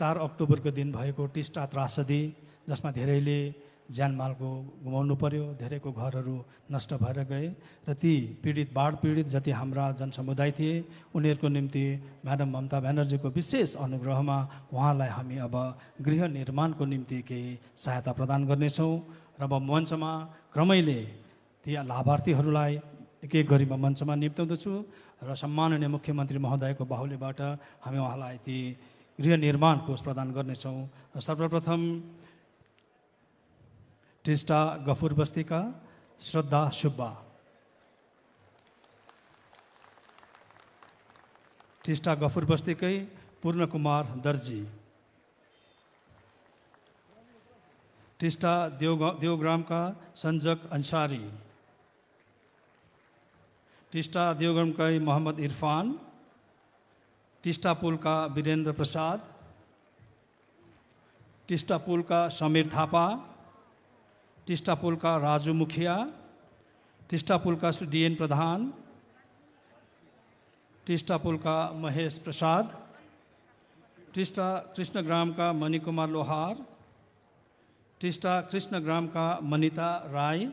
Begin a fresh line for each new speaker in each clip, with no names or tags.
चार अक्टोबरको दिन भएको टिस्टा त्रासदी जसमा धेरैले ज्यानमालको गुमाउनु पर्यो धेरैको घरहरू नष्ट भएर गए र ती पीडित बाढ पीडित जति हाम्रा जनसमुदाय थिए उनीहरूको निम्ति म्याडम ममता ब्यानर्जीको विशेष अनुग्रहमा उहाँलाई हामी अब गृह निर्माणको निम्ति केही सहायता प्रदान गर्नेछौँ र म मञ्चमा क्रमैले ती लाभार्थीहरूलाई एक एक गरी म मञ्चमा निम्त्याउँदछु र सम्माननीय मुख्यमन्त्री महोदयको बाहुलीबाट हामी उहाँलाई ती गृह निर्माण कोष प्रदान गर्नेछौँ सर्वप्रथम टिस्टा गफुर बस्तीका श्रद्धा सुब्बा टिस्टा गफुर बस्तीकै पूर्णकुमार दर्जी टिस्टा देव देवग्रामका सञ्जक अन्सारी टिस्टा देवग्रामकै मोहम्मद इरफान टिस्टापुल का वीरेंद्र प्रसाद टिस्टापुल का समीर थापा टिस्टापुल का राजू मुखिया टिस्टापुल का डी एन प्रधान टिस्टापुल का महेश प्रसाद टिस्टा कृष्णग्राम का मणिकुमार कुमार लोहार टिस्टा कृष्णग्राम का मनीता राय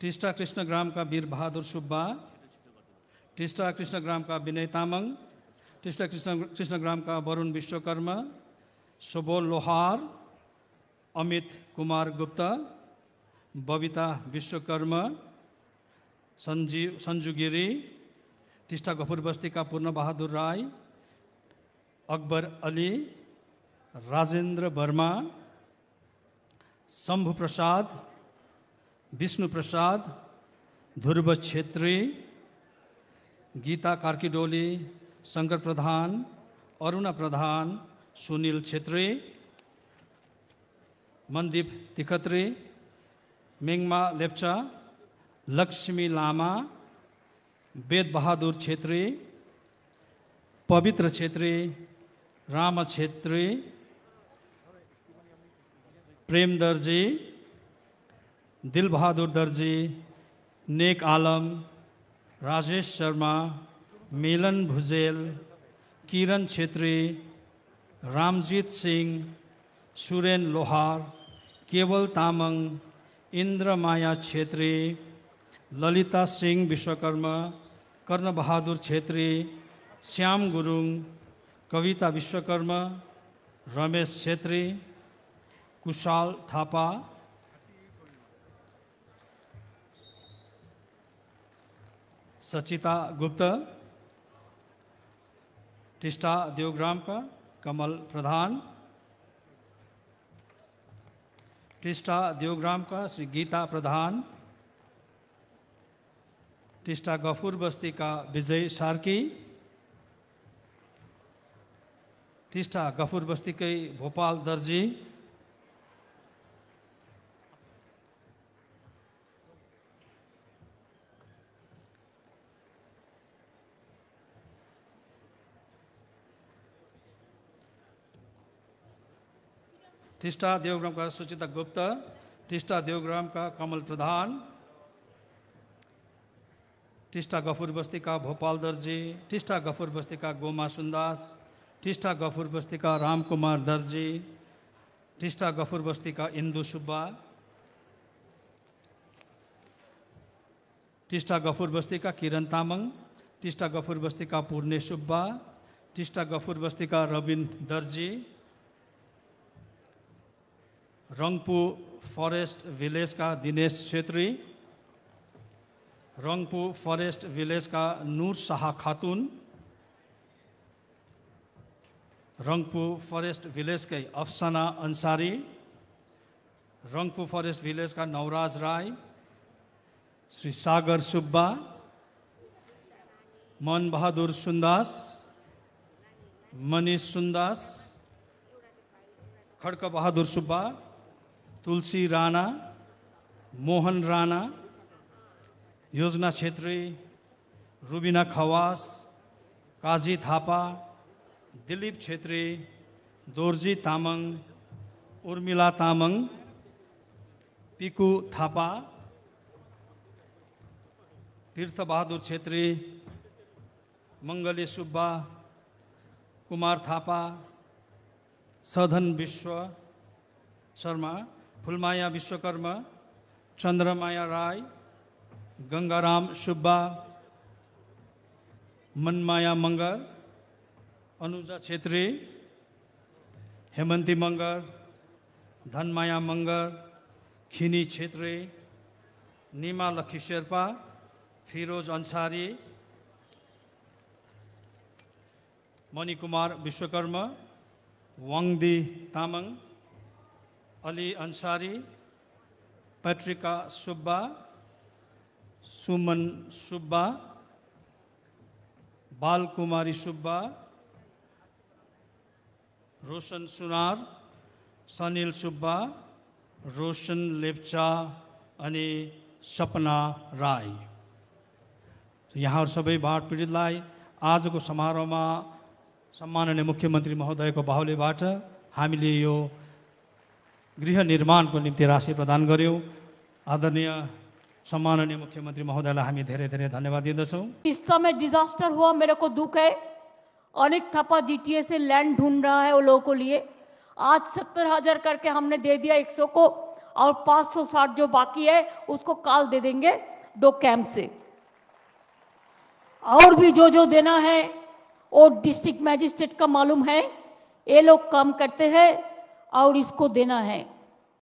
टिस्टा कृष्णग्राम का वीर बहादुर सुब्बा टिस्टा कृष्णग्राम का विनय तामंग टिस्टा कृष्ण कृष्णग्रामका वरुण विश्वकर्मा सुबोल लोहार अमित कुमार गुप्ता बबिता विश्वकर्मा सञ्जीव सन्जु गिरी टिस्टा गफुर बस्तीका पूर्णबहादुर राई अकबर अली राजेन्द्र वर्मा शम्भु प्रसाद विष्णु प्रसाद ध्रुव छेत्री गीता डोली शङ्कर प्रधान अरुणा प्रधान सुनिल छेत्री मनदीप तिखत्री मेङमा लेप्चा लक्ष्मी लामा वेदबहादुर छेत्री पवित्र छेत्री राम छेत्री प्रेम दर्जी दिलबहादुर दर्जी नेक आलम राजेश शर्मा मिलन भुजेल किरण छेत्री रामजीत सिंह सुरेन लोहार केवल तामाङ इंद्रमाया छेत्री ललिता सिंह विश्वकर्मा कर्णबहादुर छेत्री श्याम गुरुंग कविता विश्वकर्मा रमेश छेत्री कुशाल थापा सचिता गुप्ता टिस्टा देवग्राम का कमल प्रधान टिस्टा देवग्राम का श्री गीता प्रधान टिस्टा गफूर बस्ती का विजय सार्की टिस्टा गफूर बस्ती के भोपाल दर्जी टिस्टा देवग्रामका सुचिता गुप्त टिस्टा देवग्रामका कमल प्रधान टिस्टा गफुर बस्तीका भोपाल दर्जी टिस्टा गफुर बस्तीका गोमा सुन्दास टिस्टा गफुर बस्तीका रामकुमार दर्जी टिस्टा गफुर बस्तीका इन्दु सुब्बा टिस्टा गफुर बस्तीका किरण तामाङ टिस्टा गफुर बस्तीका पूर्णे सुब्बा टिस्टा गफुर बस्तीका रविन दर्जी रङ्पू फरेस्ट भिलेजका दिनेश छेत्री रङ्पू फरेस्ट भिलेजका नुर शाह खातुन रङ्पू फरेस्ट भिलेजकै अफसाना अन्सारी रङ्पू फरेस्ट भिलेजका नवराज राई श्री सागर सुब्बा मनबहादुर सुन्दास मनिष सुन्दास बहादुर सुब्बा तुलसी राणा मोहन राणा योजना छेत्री रुबिना खवास काजी थापा दिलीप छेत्री दोर्जी तामाङ उर्मिला तामाङ पिकु थापा तीर्थबहादुर छेत्री मङ्गली सुब्बा कुमार थापा सधन विश्व शर्मा फुलमाया विश्वकर्मा चन्द्रमाया राई गङ्गाराम सुब्बा मनमाया मङ्गर अनुजा छेत्री हेमन्ती मङ्गर धनमाया मङ्गर खिनी छेत्री निमा लक्ष्मी शेर्पा फिरोज अन्सारी मणिकुमार विश्वकर्मा वाङदी तामाङ अली अन्सारी पेट्रिका सुब्बा सुमन सुब्बा बालकुमारी सुब्बा रोशन सुनार सनिल सुब्बा रोशन लेप्चा अनि सपना राई यहाँहरू सबै बाढ पीडितलाई आजको समारोहमा सम्माननीय मुख्यमन्त्री महोदयको बाहुलेबाट हामीले यो गृह निर्माण को निम्ति राशि प्रदान गये आदरणीय सम्माननीय मुख्यमंत्री महोदय हम धीरे धीरे धन्यवाद दिँदछौँ इस समय डिजास्टर हुआ मेरे को दुख है अनेक थपा जीटीए से लैंड ढूंढ रहा है वो लोगों के लिए आज सत्तर हजार करके हमने दे दिया एक सौ को और पाँच सौ साठ जो बाकी है उसको काल दे देंगे दो कैंप से और भी जो जो देना है वो डिस्ट्रिक्ट मैजिस्ट्रेट का मालूम है ये लोग काम करते हैं और इसको देना है